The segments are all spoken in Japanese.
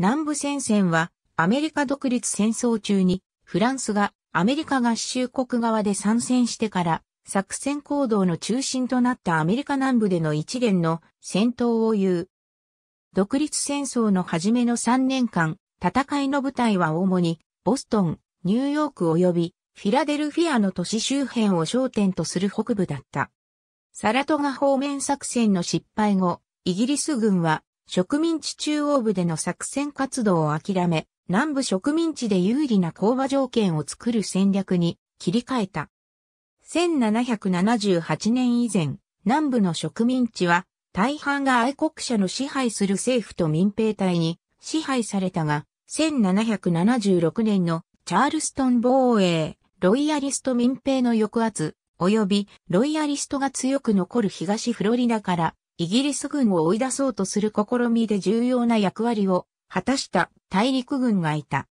南部戦線はアメリカ独立戦争中にフランスがアメリカ合衆国側で参戦してから作戦行動の中心となったアメリカ南部での一連の戦闘を言う。独立戦争の初めの3年間、戦いの舞台は主にボストン、ニューヨーク及びフィラデルフィアの都市周辺を焦点とする北部だった。サラトガ方面作戦の失敗後、イギリス軍は植民地中央部での作戦活動を諦め、南部植民地で有利な工場条件を作る戦略に切り替えた。1778年以前、南部の植民地は大半が愛国者の支配する政府と民兵隊に支配されたが、1776年のチャールストン防衛、ロイヤリスト民兵の抑圧、及びロイヤリストが強く残る東フロリダからイギリス軍を追い出そうとする試みで重要な役割を果たした大陸軍がいた。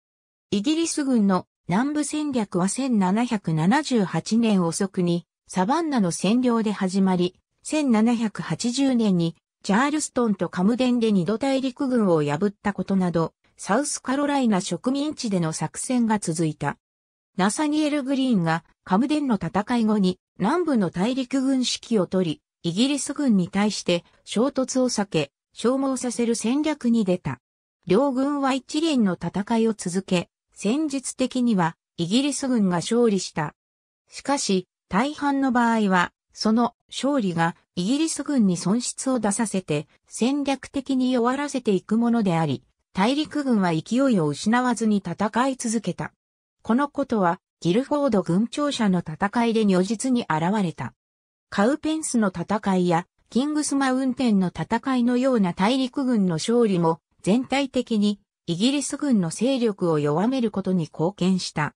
イギリス軍の南部戦略は1778年遅くにサバンナの占領で始まり、1780年にチャールストンとカムデンで二度大陸軍を破ったことなど、サウスカロライナ植民地での作戦が続いた。ナサニエル・グリーンがカムデンの戦い後に南部の大陸軍指揮を取り、イギリス軍に対して衝突を避け、消耗させる戦略に出た。両軍は一連の戦いを続け、戦術的にはイギリス軍が勝利した。しかし、大半の場合は、その勝利がイギリス軍に損失を出させて戦略的に弱らせていくものであり、大陸軍は勢いを失わずに戦い続けた。このことはギルフォード軍庁舎の戦いで如実に現れた。カウペンスの戦いや、キングスマウンテンの戦いのような大陸軍の勝利も、全体的に、イギリス軍の勢力を弱めることに貢献した。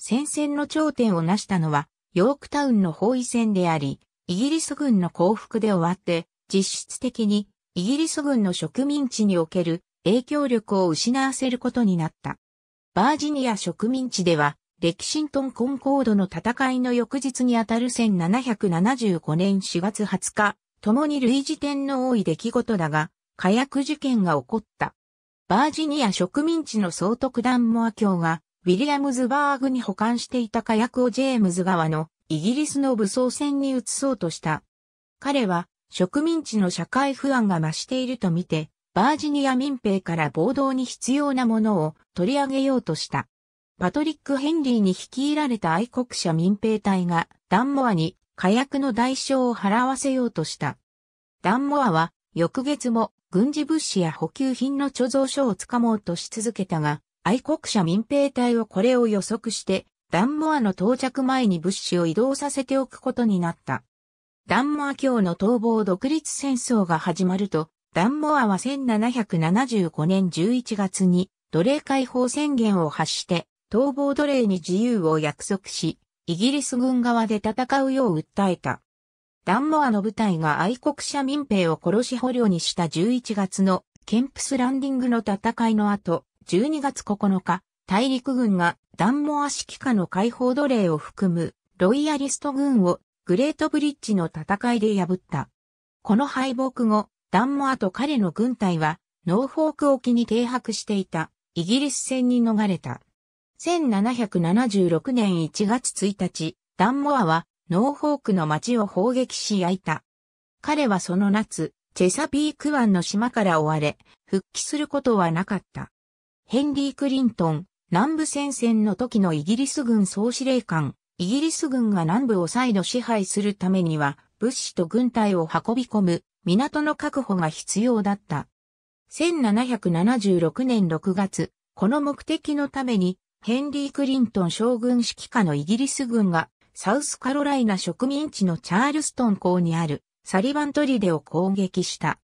戦線の頂点を成したのは、ヨークタウンの包囲戦であり、イギリス軍の降伏で終わって、実質的にイギリス軍の植民地における影響力を失わせることになった。バージニア植民地ではレキシントンコンコードの戦いの翌日にあたる1775年4月20日、共に類似点の多い出来事だが、火薬事件が起こった。バージニア植民地の総督団モア教が、ウィリアムズバーグに保管していた火薬をジェームズ側のイギリスの武装船に移そうとした。彼は植民地の社会不安が増しているとみて、バージニア民兵から暴動に必要なものを取り上げようとした。パトリック・ヘンリーに率いられた愛国者民兵隊がダンモアに火薬の代償を払わせようとした。ダンモアは翌月も軍事物資や補給品の貯蔵所をつかもうとし続けたが、愛国者民兵隊はこれを予測して、ダンモアの到着前に物資を移動させておくことになった。ダンモア教の逃亡独立戦争が始まると、ダンモアは1775年11月に奴隷解放宣言を発して、逃亡奴隷に自由を約束し、イギリス軍側で戦うよう訴えた。ダンモアの部隊が愛国者民兵を殺し捕虜にした11月のケンプスランディングの戦いの後、12月9日、大陸軍がダンモア指揮下の解放奴隷を含むロイヤリスト軍をグレートブリッジの戦いで破った。この敗北後、ダンモアと彼の軍隊はノーフォーク沖に停泊していたイギリス戦に逃れた。1776年1月1日、ダンモアはノーホークの町を砲撃し焼いた。彼はその夏、チェサピーク湾の島から追われ、復帰することはなかった。ヘンリー・クリントン、南部戦線の時のイギリス軍総司令官、イギリス軍が南部を再度支配するためには、物資と軍隊を運び込む港の確保が必要だった。1776年6月、この目的のためにヘンリー・クリントン将軍指揮下のイギリス軍が、サウスカロライナ植民地のチャールストン港にあるサリバンデを攻撃した。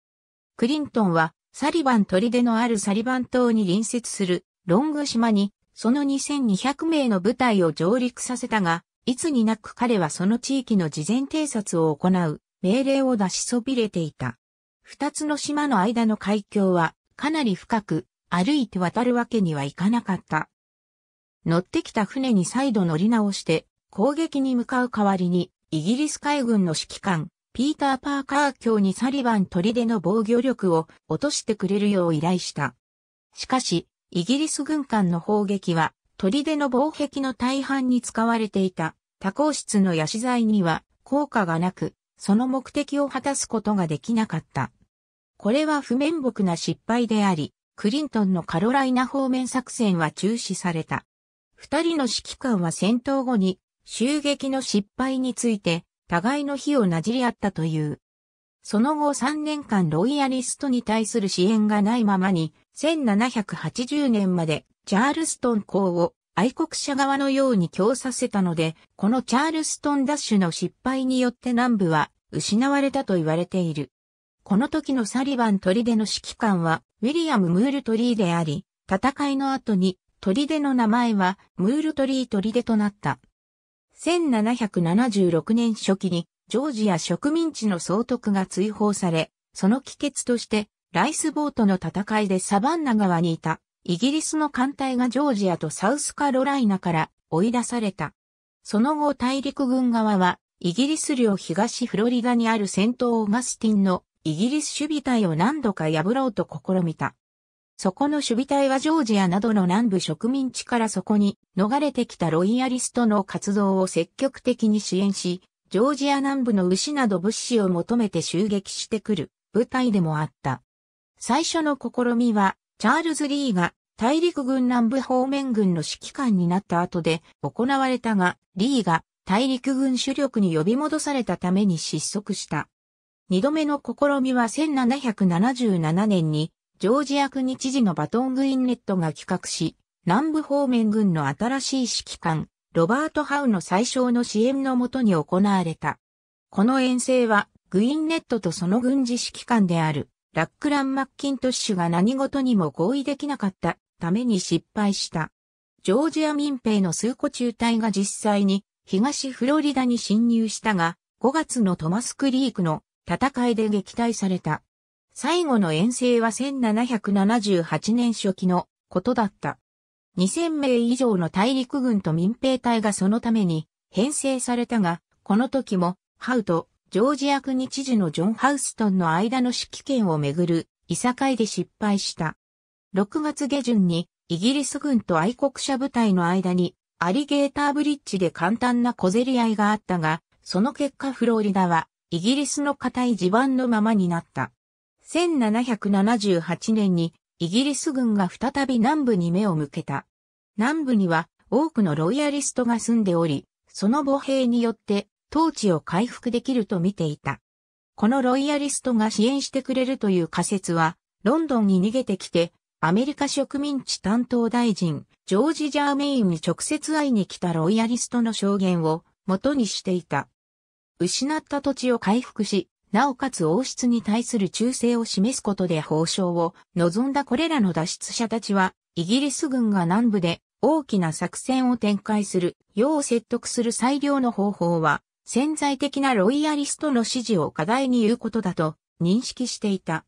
クリントンは、サリバンデのあるサリバン島に隣接するロング島に、その2200名の部隊を上陸させたが、いつになく彼はその地域の事前偵察を行う命令を出しそびれていた。二つの島の間の海峡はかなり深く歩いて渡るわけにはいかなかった。乗ってきた船に再度乗り直して攻撃に向かう代わりに、イギリス海軍の指揮官、ピーター・パーカー卿にサリバン砦の防御力を落としてくれるよう依頼した。しかし、イギリス軍艦の砲撃は、砦の防壁の大半に使われていた多孔質のヤシ材には効果がなく、その目的を果たすことができなかった。これは不面目な失敗であり、クリントンのカロライナ方面作戦は中止された。二人の指揮官は戦闘後に襲撃の失敗について互いの火をなじり合ったという。その後3年間ロイヤリストに対する支援がないままに、1780年までチャールストン公を愛国者側のように強させたので、このチャールストンダッシュの失敗によって南部は失われたと言われている。この時のサリバン砦の指揮官はウィリアム・ムールトリーであり、戦いの後に砦の名前はムールトリー砦となった。1776年初期にジョージア植民地の総督が追放され、その帰結としてライスボートの戦いでサバンナ川にいたイギリスの艦隊がジョージアとサウスカロライナから追い出された。その後大陸軍側はイギリス領東フロリダにある戦闘オガスティンのイギリス守備隊を何度か破ろうと試みた。そこの守備隊はジョージアなどの南部植民地からそこに逃れてきたロイヤリストの活動を積極的に支援し、ジョージア南部の牛など物資を求めて襲撃してくる部隊でもあった。最初の試みは、チャールズ・リーが大陸軍南部方面軍の指揮官になった後で行われたが、リーが大陸軍主力に呼び戻されたために失速した。二度目の試みは1777年にジョージア区日時のバトン・グインネットが企画し、南部方面軍の新しい指揮官、ロバート・ハウの最小の支援のもとに行われた。この遠征は、グインネットとその軍事指揮官である、ラックラン・マッキントッシュが何事にも合意できなかったために失敗した。ジョージア民兵の数個中隊が実際に東フロリダに侵入したが、5月のトマスクリークの戦いで撃退された。最後の遠征は1778年初期のことだった。2000名以上の大陸軍と民兵隊がそのために編成されたが、この時もハウとジョージア国知事のジョン・ハウストンの間の指揮権をめぐるいさかいで失敗した。6月下旬にイギリス軍と愛国者部隊の間にアリゲーターブリッジで簡単な小競り合いがあったが、その結果フローリダはイギリスの固い地盤のままになった。1778年にイギリス軍が再び南部に目を向けた。南部には多くのロイヤリストが住んでおり、その母兵によって統治を回復できると見ていた。このロイヤリストが支援してくれるという仮説は、ロンドンに逃げてきて、アメリカ植民地担当大臣、ジョージ・ジャーメインに直接会いに来たロイヤリストの証言を元にしていた。失った土地を回復し、なおかつ王室に対する忠誠を示すことで報奨を望んだこれらの脱出者たちは、イギリス軍が南部で大きな作戦を展開するよう説得する最良の方法は、潜在的なロイヤリストの支持を課題に言うことだと認識していた。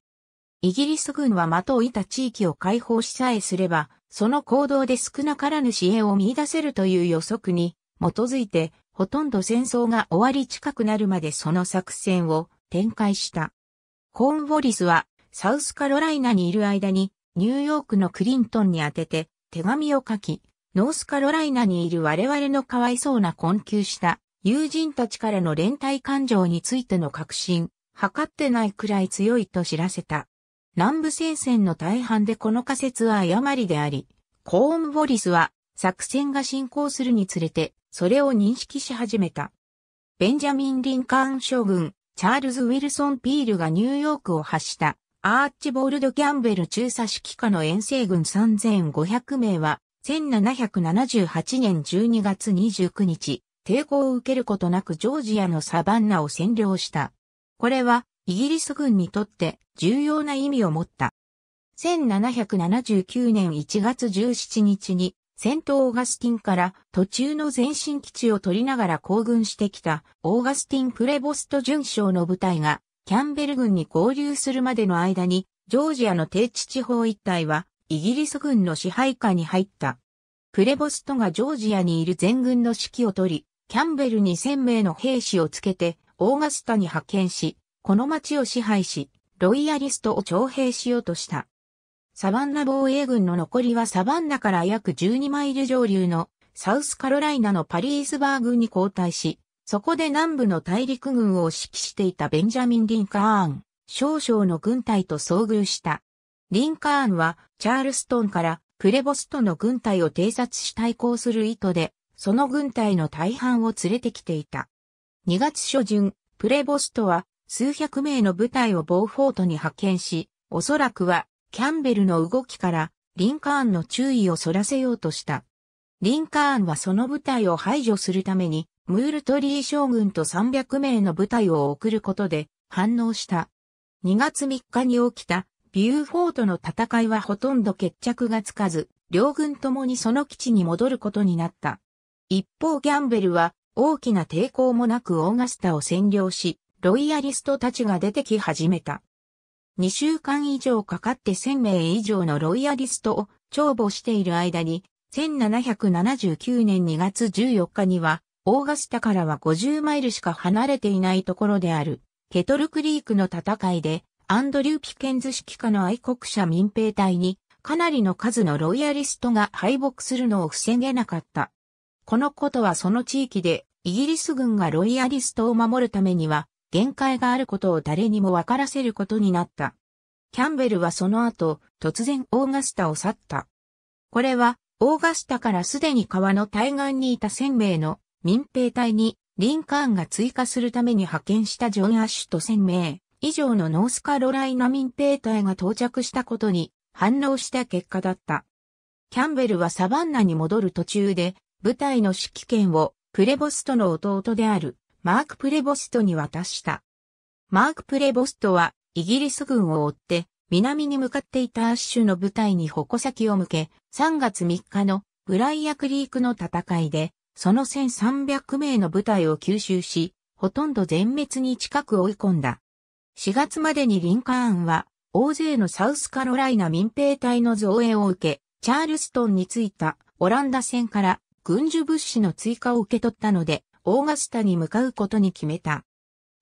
イギリス軍は的を射た地域を解放しさえすれば、その行動で少なからぬ支援を見出せるという予測に基づいて、ほとんど戦争が終わり近くなるまでその作戦を展開した。コーンウォリスはサウスカロライナにいる間にニューヨークのクリントンに宛てて手紙を書き、ノースカロライナにいる我々のかわいそうな困窮した友人たちからの連帯感情についての確信、測ってないくらい強いと知らせた。南部戦線の大半でこの仮説は誤りであり、コーンウォリスは作戦が進行するにつれて、それを認識し始めた。ベンジャミン・リンカーン将軍、チャールズ・ウィルソン・ピールがニューヨークを発したアーチボールド・キャンベル中佐指揮下の遠征軍3500名は1778年12月29日、抵抗を受けることなくジョージアのサバンナを占領した。これはイギリス軍にとって重要な意味を持った。1779年1月17日に戦闘オーガスティンから途中の前進基地を取りながら行軍してきたオーガスティン・プレボスト巡将の部隊がキャンベル軍に合流するまでの間にジョージアの低地地方一帯はイギリス軍の支配下に入った。プレボストがジョージアにいる全軍の指揮を取り、キャンベルに1000名の兵士をつけてオーガスタに派遣し、この町を支配し、ロイヤリストを徴兵しようとした。サバンナ防衛軍の残りはサバンナから約12マイル上流のサウスカロライナのパリースバーグに交代し、そこで南部の大陸軍を指揮していたベンジャミン・リンカーン、少々の軍隊と遭遇した。リンカーンはチャールストンからプレボストの軍隊を偵察し対抗する意図で、その軍隊の大半を連れてきていた。2月初旬、プレボストは数百名の部隊をボーフォートに派遣し、おそらくはキャンベルの動きからリンカーンの注意をそらせようとした。リンカーンはその部隊を排除するために、ムールトリー将軍と300名の部隊を送ることで反応した。2月3日に起きたビューフォートの戦いはほとんど決着がつかず、両軍ともにその基地に戻ることになった。一方ギャンベルは大きな抵抗もなくオーガスタを占領し、ロイヤリストたちが出てき始めた。2週間以上かかって1000名以上のロイヤリストを帳簿している間に、1779年2月14日には、オーガスタからは50マイルしか離れていないところである、ケトルクリークの戦いで、アンドリュー・ピケンズ指揮下の愛国者民兵隊に、かなりの数のロイヤリストが敗北するのを防げなかった。このことはその地域で、イギリス軍がロイヤリストを守るためには、限界があることを誰にも分からせることになった。キャンベルはその後、突然オーガスタを去った。これは、オーガスタからすでに川の対岸にいた1000名の民兵隊に、リンカーンが追加するために派遣したジョン・アッシュと1000名以上のノースカロライナ民兵隊が到着したことに反応した結果だった。キャンベルはサバンナに戻る途中で、部隊の指揮権をプレボストの弟であるマーク・プレボストに渡した。マーク・プレボストは、イギリス軍を追って、南に向かっていたアッシュの部隊に矛先を向け、3月3日のブライアクリークの戦いで、その1300名の部隊を吸収し、ほとんど全滅に近く追い込んだ。4月までにリンカーンは、大勢のサウスカロライナ民兵隊の増援を受け、チャールストンに着いたオランダ戦から軍需物資の追加を受け取ったので、オーガスタに向かうことに決めた。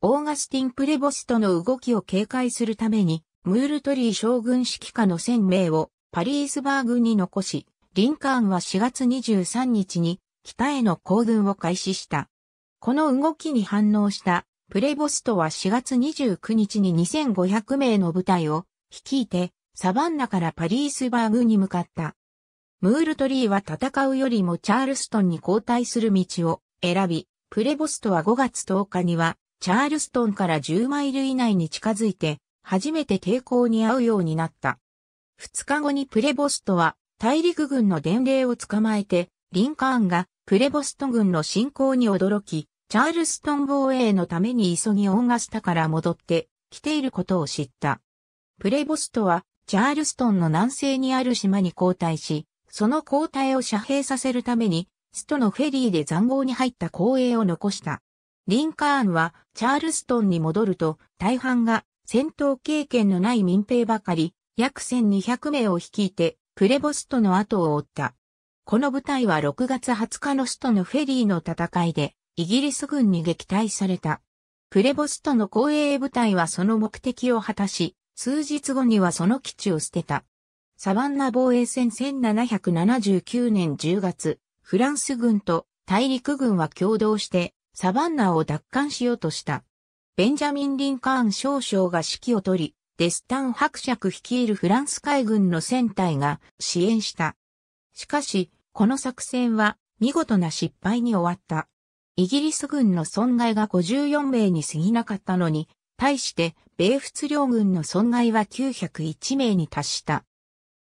オーガスティン・プレボストの動きを警戒するために、ムールトリー将軍指揮下の1000名をパリースバーグに残し、リンカーンは4月23日に北への行軍を開始した。この動きに反応したプレボストは4月29日に2500名の部隊を率いてサバンナからパリースバーグに向かった。ムールトリーは戦うよりもチャールストンに交代する道を選び、プレボストは5月10日には、チャールストンから10マイル以内に近づいて、初めて抵抗に遭うようになった。2日後にプレボストは、大陸軍の伝令を捕まえて、リンカーンがプレボスト軍の侵攻に驚き、チャールストン防衛のために急ぎオンガスタから戻って来ていることを知った。プレボストはチャールストンの南西にある島に交代し、その交代を遮蔽させるためにストのフェリーで残壕に入った光栄を残した。リンカーンはチャールストンに戻ると大半が戦闘経験のない民兵ばかり約1200名を率いてプレボストの後を追った。この部隊は6月20日の首都のフェリーの戦いでイギリス軍に撃退された。プレボストの公営部隊はその目的を果たし、数日後にはその基地を捨てた。サバンナ防衛戦1779年10月、フランス軍と大陸軍は共同してサバンナを奪還しようとした。ベンジャミン・リンカーン少将が指揮を取り、デスタン伯爵率いるフランス海軍の船隊が支援した。しかし、この作戦は見事な失敗に終わった。イギリス軍の損害が54名に過ぎなかったのに、対して米仏領軍の損害は901名に達した。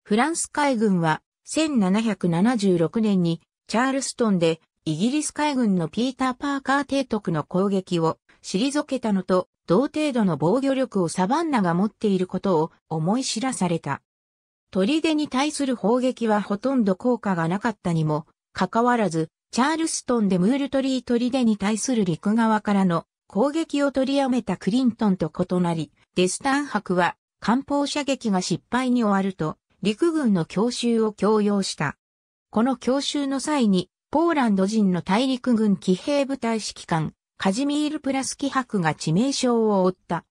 フランス海軍は1776年にチャールストンでイギリス海軍のピーター・パーカー提督の攻撃を退けたのと同程度の防御力をサバンナが持っていることを思い知らされた。砦に対する砲撃はほとんど効果がなかったにもかかわらず、チャールストンでムールトリーデに対する陸側からの攻撃を取りやめたクリントンと異なり、デスタン博は艦砲射撃が失敗に終わると陸軍の強襲を強要した。この教習の際に、ポーランド人の大陸軍騎兵部隊指揮官、カジミール・プラスキハクが致命傷を負った。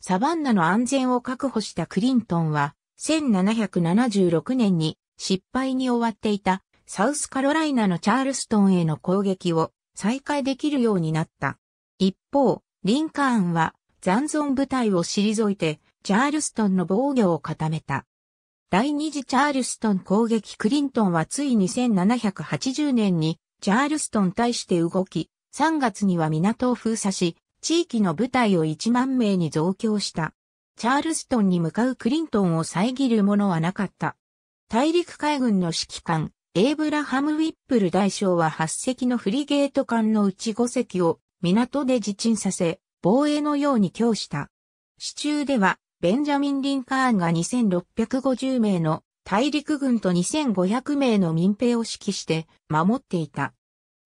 サバンナの安全を確保したクリントンは、1776年に失敗に終わっていたサウスカロライナのチャールストンへの攻撃を再開できるようになった。一方、リンカーンは残存部隊を退いてチャールストンの防御を固めた。第二次チャールストン攻撃クリントンはつい2780年にチャールストン対して動き、3月には港を封鎖し、地域の部隊を1万名に増強した。チャールストンに向かうクリントンを遮るものはなかった。大陸海軍の指揮官、エイブラハム・ウィップル大将は8隻のフリゲート艦のうち5隻を港で自沈させ、防衛のように強した。市中ではベンジャミン・リンカーンが2650名の大陸軍と2500名の民兵を指揮して守っていた。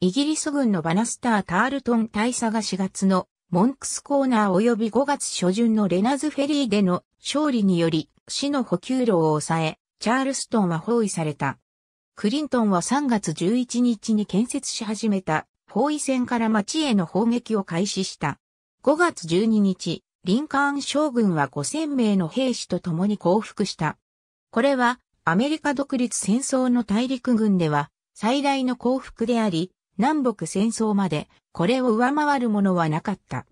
イギリス軍のバナスター・タールトン大佐が4月のモンクスコーナー及び5月初旬のレナズフェリーでの勝利により死の補給路を抑え、チャールストンは包囲された。クリントンは3月11日に建設し始めた包囲戦から町への砲撃を開始した。5月12日、リンカーン将軍は5000名の兵士と共に降伏した。これはアメリカ独立戦争の大陸軍では最大の降伏であり、南北戦争までこれを上回るものはなかった。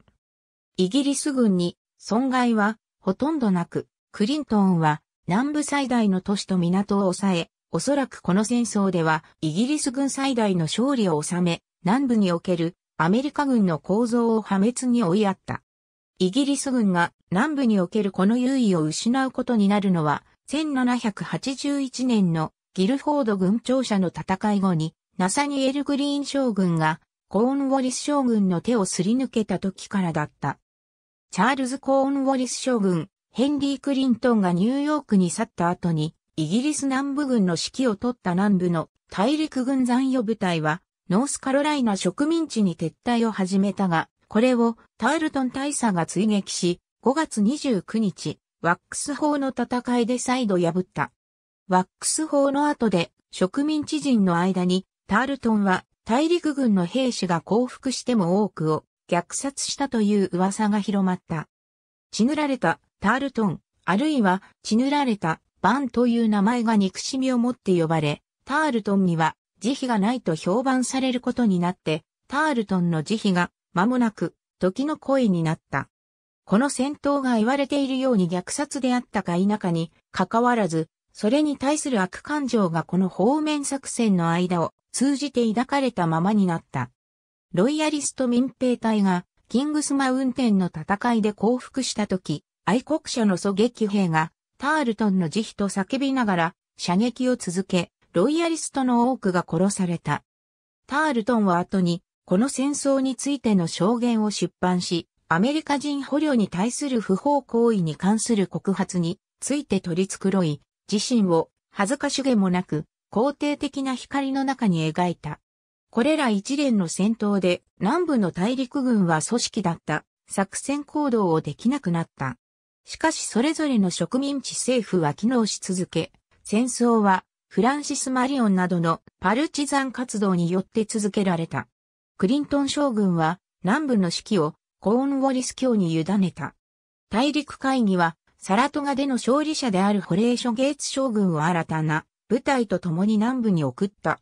イギリス軍に損害はほとんどなく、クリントンは南部最大の都市と港を抑え、おそらくこの戦争ではイギリス軍最大の勝利を収め、南部におけるアメリカ軍の構造を破滅に追いやった。イギリス軍が南部におけるこの優位を失うことになるのは、1781年のギルフォード軍庁舎の戦い後に、ナサニエル・グリーン将軍がコーンウォリス将軍の手をすり抜けた時からだった。チャールズ・コーンウォリス将軍、ヘンリー・クリントンがニューヨークに去った後に、イギリス南部軍の指揮を取った南部の大陸軍残余部隊は、ノースカロライナ植民地に撤退を始めたが、これをタールトン大佐が追撃し、5月29日、ワックス法の戦いで再度破った。ワックス法の後で植民地人の間にタールトンは大陸軍の兵士が降伏しても多くを虐殺したという噂が広まった。血塗られたタールトン、あるいは血塗られたバンという名前が憎しみを持って呼ばれ、タールトンには慈悲がないと評判されることになって、タールトンの慈悲が間もなく、時の声になった。この戦闘が言われているように虐殺であったか否かに、関わらず、それに対する悪感情がこの方面作戦の間を通じて抱かれたままになった。ロイヤリスト民兵隊が、キングスマウンテンの戦いで降伏した時、愛国者の狙撃兵が、タールトンの慈悲と叫びながら、射撃を続け、ロイヤリストの多くが殺された。タールトンは後に、この戦争についての証言を出版し、アメリカ人捕虜に対する不法行為に関する告発について取り繕い、自身を恥ずかしげもなく肯定的な光の中に描いた。これら一連の戦闘で南部の大陸軍は組織だった作戦行動をできなくなった。しかしそれぞれの植民地政府は機能し続け、戦争はフランシス・マリオンなどのパルチザン活動によって続けられた。クリントン将軍は南部の指揮をコーンウォリス教に委ねた。大陸会議はサラトガでの勝利者であるホレーショ・ゲイツ将軍を新たな部隊と共に南部に送った。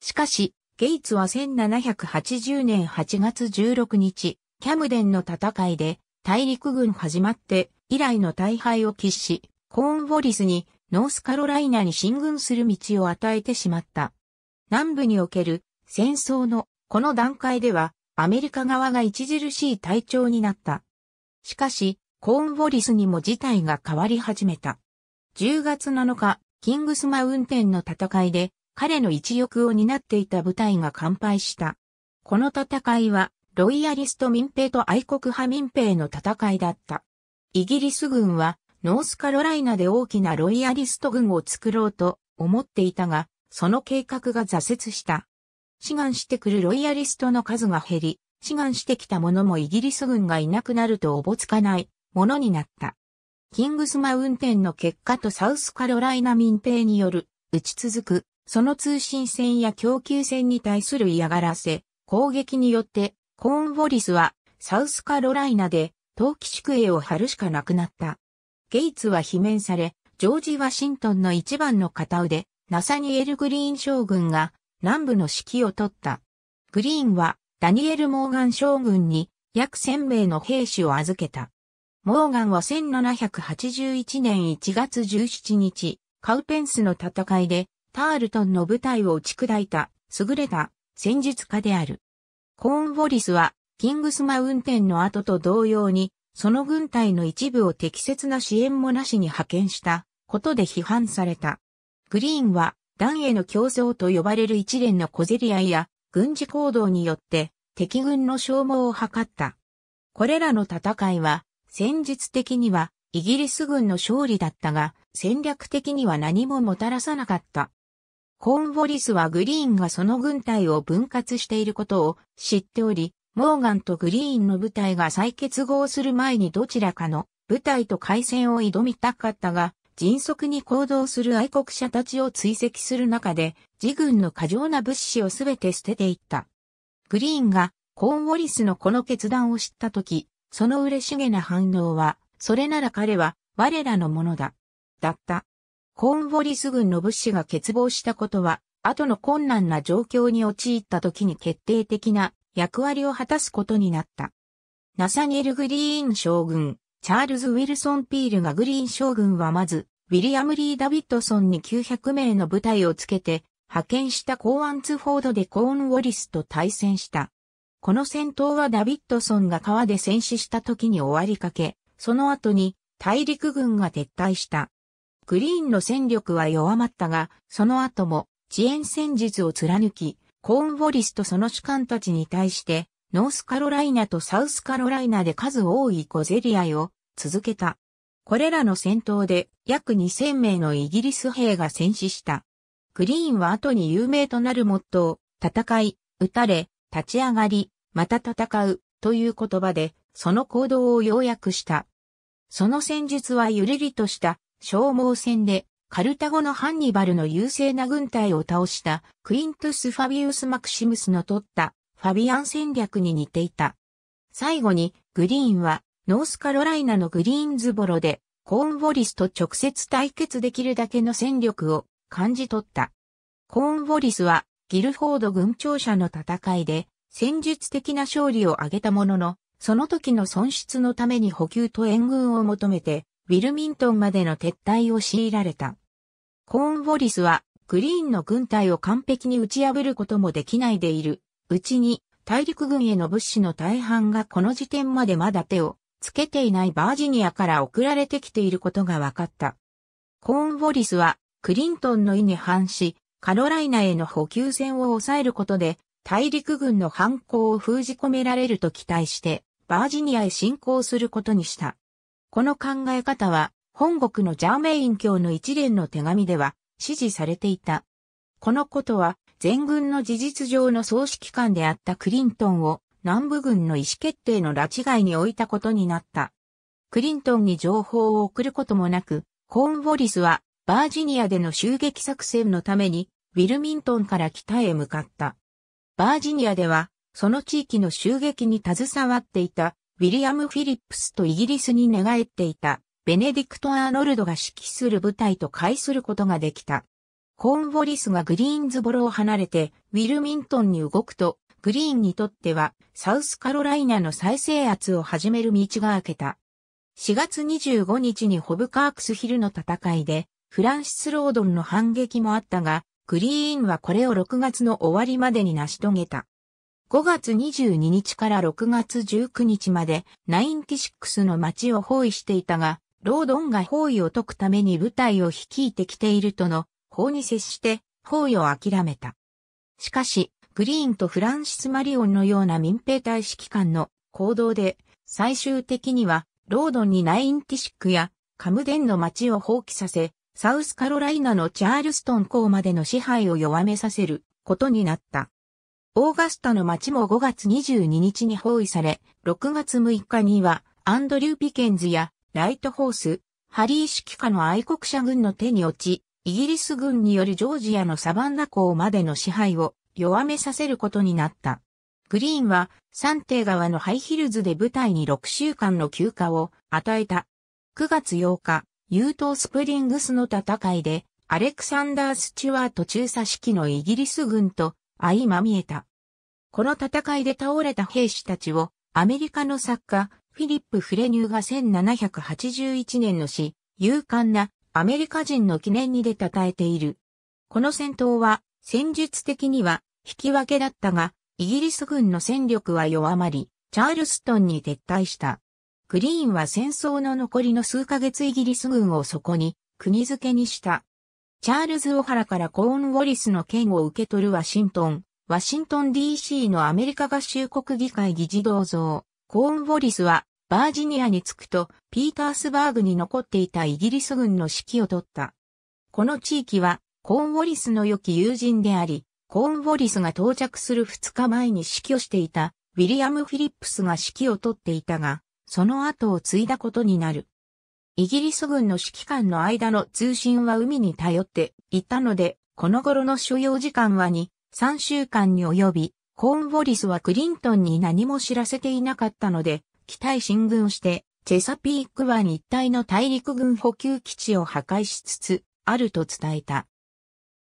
しかし、ゲイツは1780年8月16日、キャムデンの戦いで大陸軍始まって以来の大敗を喫し、コーンウォリスにノースカロライナに進軍する道を与えてしまった。南部における戦争のこの段階では、アメリカ側が著しい体調になった。しかし、コーンウォリスにも事態が変わり始めた。10月7日、キングスマウンテンの戦いで、彼の一翼を担っていた部隊が完敗した。この戦いは、ロイヤリスト民兵と愛国派民兵の戦いだった。イギリス軍は、ノースカロライナで大きなロイヤリスト軍を作ろうと思っていたが、その計画が挫折した。志願してくるロイヤリストの数が減り、志願してきた者もイギリス軍がいなくなるとおぼつかないものになった。キングスマウンテンの結果とサウスカロライナ民兵による打ち続く、その通信戦や供給戦に対する嫌がらせ、攻撃によって、コーンウォリスはサウスカロライナで冬季宿営を張るしかなくなった。ゲイツは罷免され、ジョージ・ワシントンの一番の片腕、ナサニエル・グリーン将軍が南部の指揮を取った。グリーンはダニエル・モーガン将軍に約1000名の兵士を預けた。モーガンは1781年1月17日、カウペンスの戦いでタールトンの部隊を打ち砕いた優れた戦術家である。コーンウォリスはキングスマウンテンの後と同様に、その軍隊の一部を適切な支援もなしに派遣したことで批判された。グリーンは弾への競争と呼ばれる一連の小競り合いや軍事行動によって敵軍の消耗を図った。これらの戦いは戦術的にはイギリス軍の勝利だったが戦略的には何ももたらさなかった。コーンウォリスはグリーンがその軍隊を分割していることを知っており、モーガンとグリーンの部隊が再結合する前にどちらかの部隊と海戦を挑みたかったが、迅速に行動する愛国者たちを追跡する中で、自軍の過剰な物資をすべて捨てていった。グリーンがコーンウォリスのこの決断を知ったとき、その嬉しげな反応は、それなら彼は我らのものだ。だった。コーンウォリス軍の物資が欠乏したことは、後の困難な状況に陥った時に決定的な役割を果たすことになった。ナサニエル・グリーン将軍、チャールズ・ウィルソン・ピールがグリーン将軍はまず、ウィリアム・リー・ダビッドソンに900名の部隊をつけて、派遣したコーアンツフォードでコーン・ウォリスと対戦した。この戦闘はダビッドソンが川で戦死した時に終わりかけ、その後に大陸軍が撤退した。グリーンの戦力は弱まったが、その後も遅延戦術を貫き、コーン・ウォリスとその主幹たちに対してノースカロライナとサウスカロライナで数多い小競り合いを続けた。これらの戦闘で約2000名のイギリス兵が戦死した。グリーンは後に有名となるモットー、戦い、撃たれ、立ち上がり、また戦うという言葉でその行動を要約した。その戦術はゆるりとした消耗戦でカルタゴのハンニバルの優勢な軍隊を倒したクイントス・ファビウス・マクシムスの取ったファビアン戦略に似ていた。最後に、グリーンは、ノースカロライナのグリーンズボロで、コーンウォリスと直接対決できるだけの戦力を感じ取った。コーンウォリスは、ギルフォード軍庁舎の戦いで、戦術的な勝利を挙げたものの、その時の損失のために補給と援軍を求めて、ウィルミントンまでの撤退を強いられた。コーンウォリスは、グリーンの軍隊を完璧に打ち破ることもできないでいる。うちに大陸軍への物資の大半がこの時点までまだ手をつけていないバージニアから送られてきていることが分かった。コーンウォリスはクリントンの意に反し、カロライナへの補給線を抑えることで、大陸軍の反抗を封じ込められると期待して、バージニアへ侵攻することにした。この考え方は、本国のジャーメイン教の一連の手紙では支持されていた。このことは、全軍の事実上の総指揮官であったクリントンを南部軍の意思決定の拉致外に置いたことになった。クリントンに情報を送ることもなく、コーンウォリスはバージニアでの襲撃作戦のためにウィルミントンから北へ向かった。バージニアでは、その地域の襲撃に携わっていたウィリアム・フィリップスとイギリスに寝返っていたベネディクト・アーノルドが指揮する部隊と会することができた。コーンウォリスがグリーンズボロを離れてウィルミントンに動くと、グリーンにとってはサウスカロライナの再生圧を始める道が開けた。4月25日にホブカークスヒルの戦いで、フランシス・ロードンの反撃もあったが、グリーンはこれを6月の終わりまでに成し遂げた。5月22日から6月19日まで、ナインティシックスの街を包囲していたが、ロードンが包囲を解くために部隊を率いてきているとの法に接して、法与を諦めた。しかし、グリーンとフランシス・マリオンのような民兵大使機関の行動で、最終的には、ロードンにナインティシックやカムデンの町を放棄させ、サウスカロライナのチャールストン港までの支配を弱めさせることになった。オーガスタの町も5月22日に包囲され、6月6日にはアンドリュー・ピケンズやライトホース、ハリー指揮下の愛国者軍の手に落ち、イギリス軍によるジョージアのサバンナ港までの支配を弱めさせることになった。グリーンは三艇川のハイヒルズで部隊に6週間の休暇を与えた。9月8日、ユートスプリングスの戦いで、アレクサンダー・スチュワート中佐指揮のイギリス軍と相まみえた。この戦いで倒れた兵士たちをアメリカの作家フィリップ・フレニューが1781年の詩、勇敢なアメリカ人の記念にで称えている。この戦闘は戦術的には引き分けだったが、イギリス軍の戦力は弱まり、チャールストンに撤退した。グリーンは戦争の残りの数ヶ月イギリス軍をそこに国付けにした。チャールズ・オハラからコーン・ウォリスの剣を受け取るワシントン、ワシントン DC のアメリカ合衆国議会議事堂像、コーン・ウォリスはバージニアに着くと、ピータースバーグに残っていたイギリス軍の指揮を取った。この地域は、コーンウォリスの良き友人であり、コーンウォリスが到着する2日前に指揮をしていた、ウィリアム・フィリップスが指揮を取っていたが、その後を継いだことになる。イギリス軍の指揮官の間の通信は海に頼っていたので、この頃の所要時間は2、3週間に及び、コーンウォリスはクリントンに何も知らせていなかったので、対進軍して、チェサピーク湾一帯の大陸軍補給基地を破壊しつつ、あると伝えた。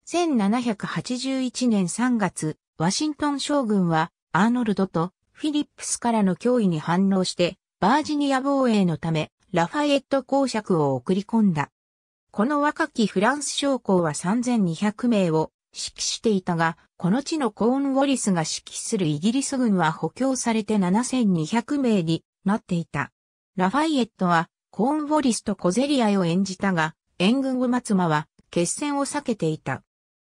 1781年3月、ワシントン将軍は、アーノルドとフィリップスからの脅威に反応して、バージニア防衛のため、ラファエット公爵を送り込んだ。この若きフランス将校は3200名を指揮していたが、この地のコーンウォリスが指揮するイギリス軍は補強されて7200名になっていた。ラファイエットはコーンウォリスと小競り合いを演じたが、援軍松間は決戦を避けていた。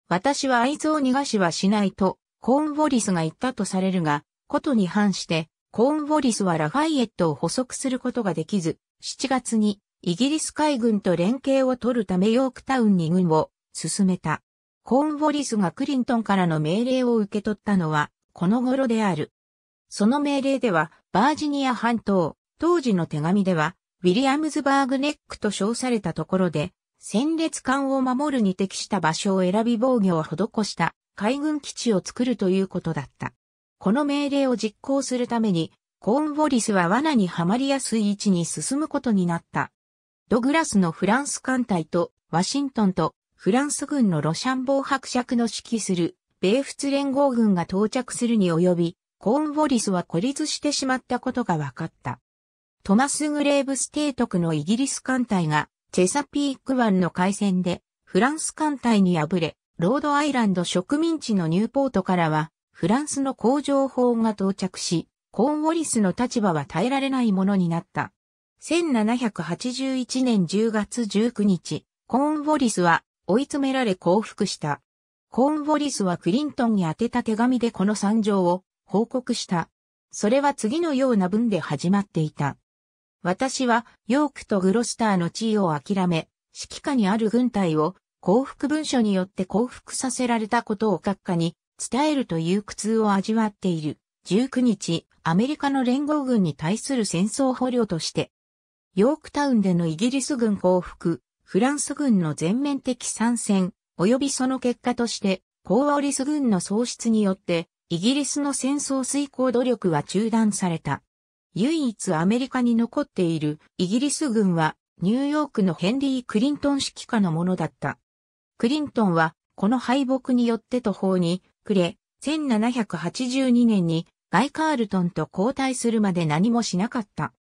私は愛憎を逃がしはしないと、コーンウォリスが言ったとされるが、ことに反して、コーンウォリスはラファイエットを捕捉することができず、7月にイギリス海軍と連携を取るためヨークタウンに軍を進めた。コーンウォリスがクリントンからの命令を受け取ったのは、この頃である。その命令では、バージニア半島、当時の手紙では、ウィリアムズバーグネックと称されたところで、戦列艦を守るに適した場所を選び防御を施した海軍基地を作るということだった。この命令を実行するために、コーンウォリスは罠にはまりやすい位置に進むことになった。ドグラスのフランス艦隊とワシントンとフランス軍のロシャンボー伯爵の指揮する米仏連合軍が到着するに及び、コーンウォリスは孤立してしまったことが分かった。トマス・グレーブス提督のイギリス艦隊が、チェサピーク湾の海戦で、フランス艦隊に敗れ、ロードアイランド植民地のニューポートからは、フランスの工場法が到着し、コーンウォリスの立場は耐えられないものになった。1781年10月19日、コーンウォリスは追い詰められ降伏した。コーンウォリスはクリントンに宛てた手紙でこの惨状を報告した。それは次のような文で始まっていた。私はヨークとグロスターの地位を諦め、指揮下にある軍隊を降伏文書によって降伏させられたことを閣下に伝えるという苦痛を味わっている。19日、アメリカの連合軍に対する戦争捕虜として、ヨークタウンでのイギリス軍降伏、フランス軍の全面的参戦、及びその結果として、コーオリス軍の喪失によって、イギリスの戦争遂行努力は中断された。唯一アメリカに残っているイギリス軍はニューヨークのヘンリー・クリントン指揮下のものだった。クリントンはこの敗北によって途方に暮れ、1782年にガイ・カールトンと交代するまで何もしなかった。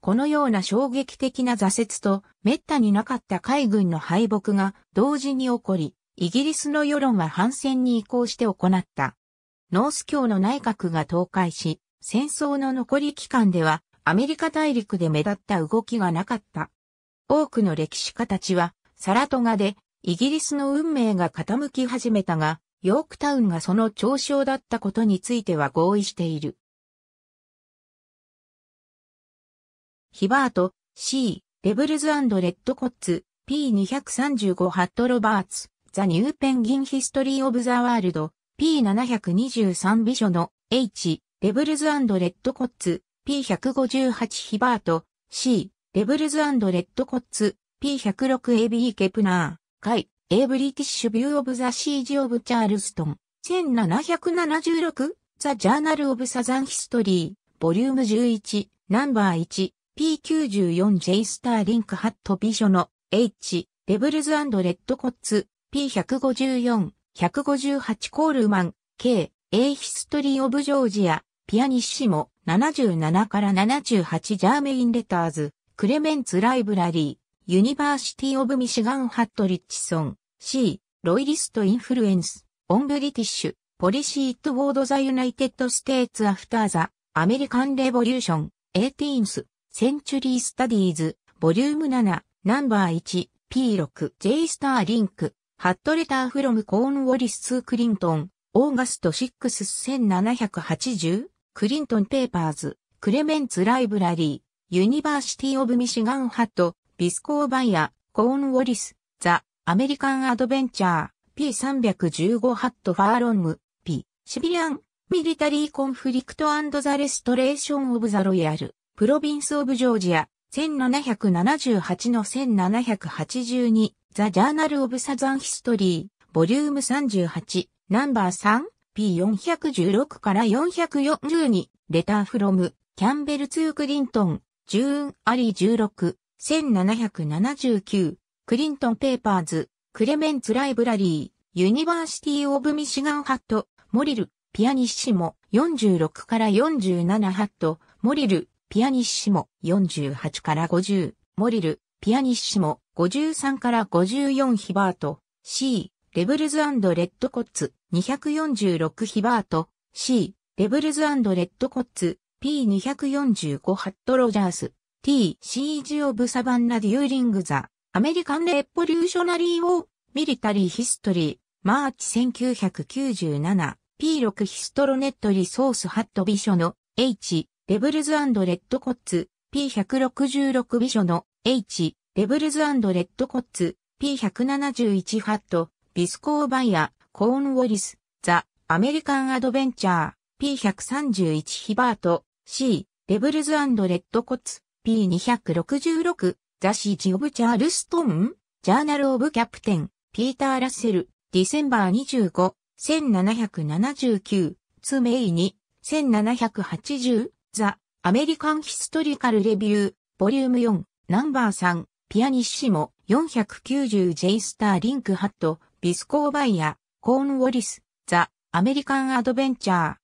このような衝撃的な挫折と滅多になかった海軍の敗北が同時に起こり、イギリスの世論は反戦に移行して行った。ノース教の内閣が倒壊し、戦争の残り期間ではアメリカ大陸で目立った動きがなかった。多くの歴史家たちは、サラトガでイギリスの運命が傾き始めたが、ヨークタウンがその嘲笑だったことについては合意している。ヒバート、C、レブルズレッドコッツ、P235 ハットロバーツ、ザ・ニューペンギン・ヒストリー・オブ・ザ・ワールド、P723 美女の H、レブルズレッドコッツ、P158 ヒバート、C、レブルズレッドコッツ、P106AB ケプナー、ガイ、A ブリティッシュビューオブザシージオブチャールストン、1776? ザ・ジャーナル・オブ・サザン・ヒストリー、ボリューム11、ナンバー1、P94J スターリンク・ハット・美女の H、レブルズレッドコッツ、P154、158コールマン、K、A ヒストリー・オブ・ジョージア、ピアニッシモ、77から78ジャーメイン・レターズ、クレメンツ・ライブラリー、ユニバーシティ・オブ・ミシガン・ハット・リッチソン、C、ロイリスト・インフルエンス、オン・ブリティッシュ、ポリシー・ト・ウォード・ザ・ユナイテッド・ステーツ・アフター・ザ、アメリカン・レボリューション、エーティーンス、センチュリー・スタディーズ、ボリューム7、ナンバー1、P6、J スター・リンク、ハットレターフロムコーンウォリス2クリントン、オーガスト6 1780、クリントンペーパーズ、クレメンツライブラリー、ユニバーシティオブミシガンハット、ビスコーバイア、コーンウォリス、ザ、アメリカンアドベンチャー、P315 ハットファーロング、P、シビリアン、ミリタリーコンフリクトザレストレーションオブザロイヤル、プロビンスオブジョージア、1778の1782、The Journal of Southern History、ボリューム38、ナンバー3、P416 から442、レターフロム、キャンベル2クリントン、ジューン・アリ16、1779、クリントン・ペーパーズ、クレメンツ・ライブラリー、ユニバーシティ・オブ・ミシガン・ハット、モリル、ピアニッシモ、46から47ハット、モリル、ピアニッシモ48から50、モリル、ピアニッシモ53から54ヒバート、C、レブルズレッドコッツ、246ヒバート、C、レブルズレッドコッツ、P245 ハットロジャース、T、シージオブサバンナデューリングザ、アメリカンレッポリューショナリーを、ミリタリーヒストリー、マーチ1997、P6 ヒストロネットリソースハットビショの、H、レブルズレッドコッツ、P166 美女の H、レブルズレッドコッツ、P171 ハット、ビスコーバイア、コーンウォリス、ザ、アメリカンアドベンチャー、P131 ヒバート、C、レブルズレッドコッツ、P266、ザシジオブチャールストン、ジャーナルオブキャプテン、ピーター・ラッセル、ディセンバー25、1779、ツメイに、1780、ザ・アメリカン・ヒストリカル・レビュー、ボリューム4、ナンバー3、ピアニッシモ、490J スター・リンク・ハット、ビスコーバイヤ、コーン・ウォリス、ザ・アメリカン・アドベンチャー、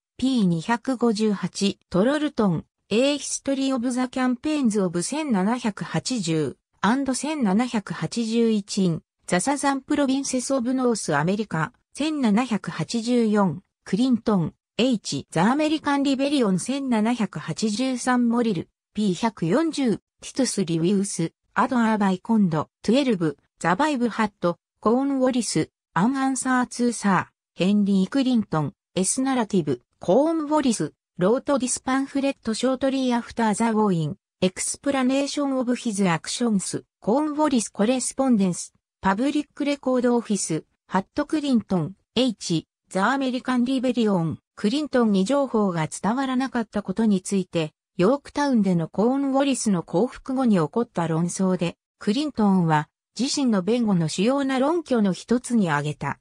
P258、トロルトン、A ヒストリー・オブ・ザ・キャンペーンズ・オブ・ i g n s of 1780 and 1781 i ン、The Southern p r o v i n c e 1784クリントン H、ザ・アメリカン・リベリオン1783モリル、P140、ティトス・リウィウス、アド・アバイ・コンド、12、ザ・バイブ・ハット、コーン・ウォリス、アン・アンサー・ツー・サー、ヘンリー・クリントン、エス・ナラティブ、コーン・ウォリス、ロート・ディス・パンフレット・ショートリー・アフター・ザ・ウォーイン、エクスプラネーション・オブ・ヒズ・アクションス、コーン・ウォリス・コレスポンデンス、パブリック・レコード・オフィス、ハット・クリントン、H、ザ・アメリカン・リベリオン、クリントンに情報が伝わらなかったことについて、ヨークタウンでのコーン・ウォリスの降伏後に起こった論争で、クリントンは自身の弁護の主要な論拠の一つに挙げた。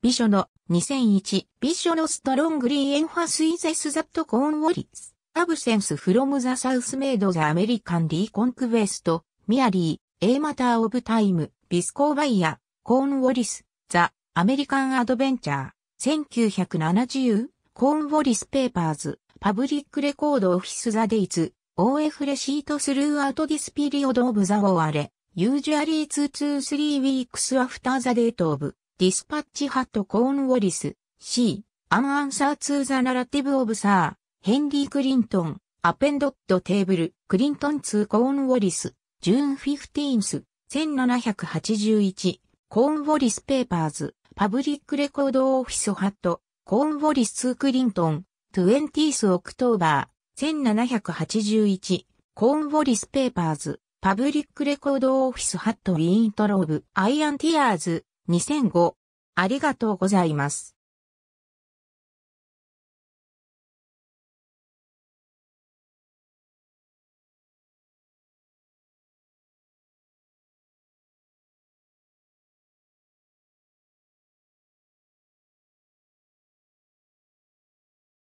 美書の2001、美書のストロングリーエンファスイゼスザットコーンウォリス、アブセンスフロムザサウスメイドザアメリカンリーコンクベスト、ミアリー、エーマターオブタイム、ビスコーバイヤ、コーンウォリス、ザ、アメリカンアドベンチャー。1970、コーンウォリスペーパーズ、パブリックレコードオフィスザデイツ、OF レシートスルーアウトディスピリオドオブザオアレ、ユージュアリーツーツースリーウィークスアフターザデートオブ、ディスパッチハットコーンウォリス、C、アンアンサーツーザナラティブオブサー、ヘンリー・クリントン、アペンドットテーブル、クリントンツーコーンウォリス、ジューンフフィティーンス、1781、コーンウォリスペーパーズ、パブリックレコードオフィスハット、コーンウォリス・クリントン、20th オクトーバー、1781、コーンウォリス・ペーパーズ、パブリックレコードオフィスハット・ウィーントローブ、アイアンティアーズ、2005。ありがとうございます。